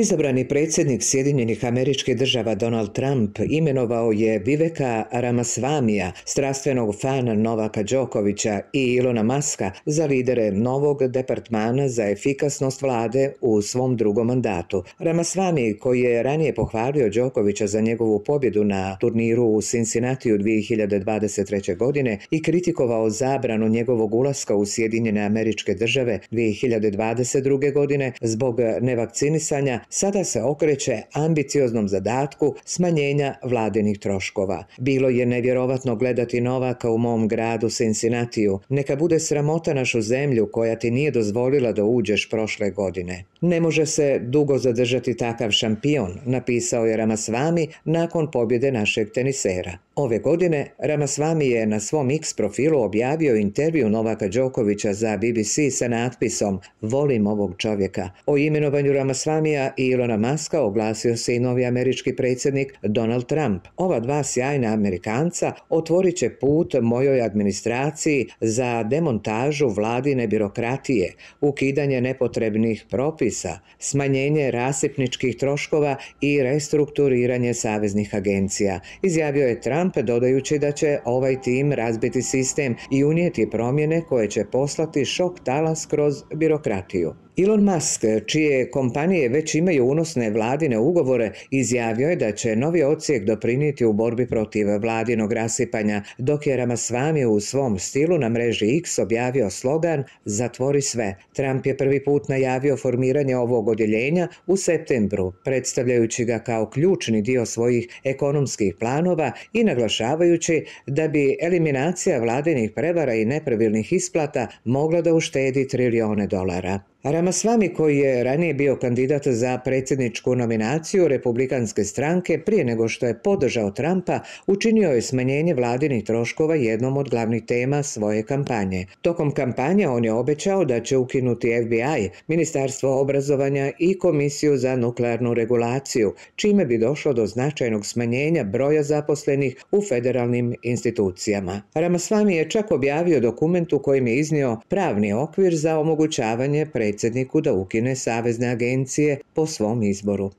izabrani predsjednik Sjedinjenih američkih država Donald Trump imenovao je Viveka Ramasvamija, strastvenog fana Novaka Đokovića i Ilona Maska za lidere novog departmana za efikasnost vlade u svom drugom mandatu. Ramasvami, koji je ranije pohvalio Đokovića za njegovu pobjedu na turniru u Cincinnati u 2023. godine i kritikovao zabranu njegovog ulaska u Sjedinjene američke države 2022. godine zbog nevakcinisanja sada se okreće ambicioznom zadatku smanjenja vladinih troškova. Bilo je nevjerovatno gledati Novaka u mom gradu Cincinnatiju. Neka bude sramota našu zemlju koja ti nije dozvolila da uđeš prošle godine. Ne može se dugo zadržati takav šampion, napisao je Ramasvami nakon pobjede našeg tenisera. Ove godine Ramasvami je na svom X profilu objavio intervju Novaka Đokovića za BBC sa natpisom Volim ovog čovjeka. O imenovanju Ramasvami i Ilona Maska oglasio se i novi američki predsjednik Donald Trump. Ova dva sjajna Amerikanca otvorit će put mojoj administraciji za demontažu vladine birokratije, ukidanje nepotrebnih propisa, smanjenje rasipničkih troškova i restrukturiranje saveznih agencija. Izjavio je Trump dodajući da će ovaj tim razbiti sistem i unijeti promjene koje će poslati šok talas kroz birokratiju. Elon Musk, čije kompanije već imaju unosne vladine ugovore, izjavio je da će novi ocijek doprinijeti u borbi protiv vladinog rasipanja, dok je Ramasvami u svom stilu na mreži X objavio slogan Zatvori sve. Trump je prvi put najavio formiranje ovog odjeljenja u septembru, predstavljajući ga kao ključni dio svojih ekonomskih planova i naglašavajući da bi eliminacija vladinih prevara i nepravilnih isplata mogla da uštedi trilijone dolara. Ramasvami koji je ranije bio kandidat za predsjedničku nominaciju Republikanske stranke prije nego što je podržao Trumpa učinio je smanjenje vladinih troškova jednom od glavnih tema svoje kampanje. Tokom kampanje on je obećao da će ukinuti FBI, Ministarstvo obrazovanja i Komisiju za nuklearnu regulaciju, čime bi došlo do značajnog smanjenja broja zaposlenih u federalnim institucijama. Ramasvami je čak objavio dokument u kojem je iznio pravni okvir za omogućavanje pred predsjedniku da ukine savezne agencije po svom izboru.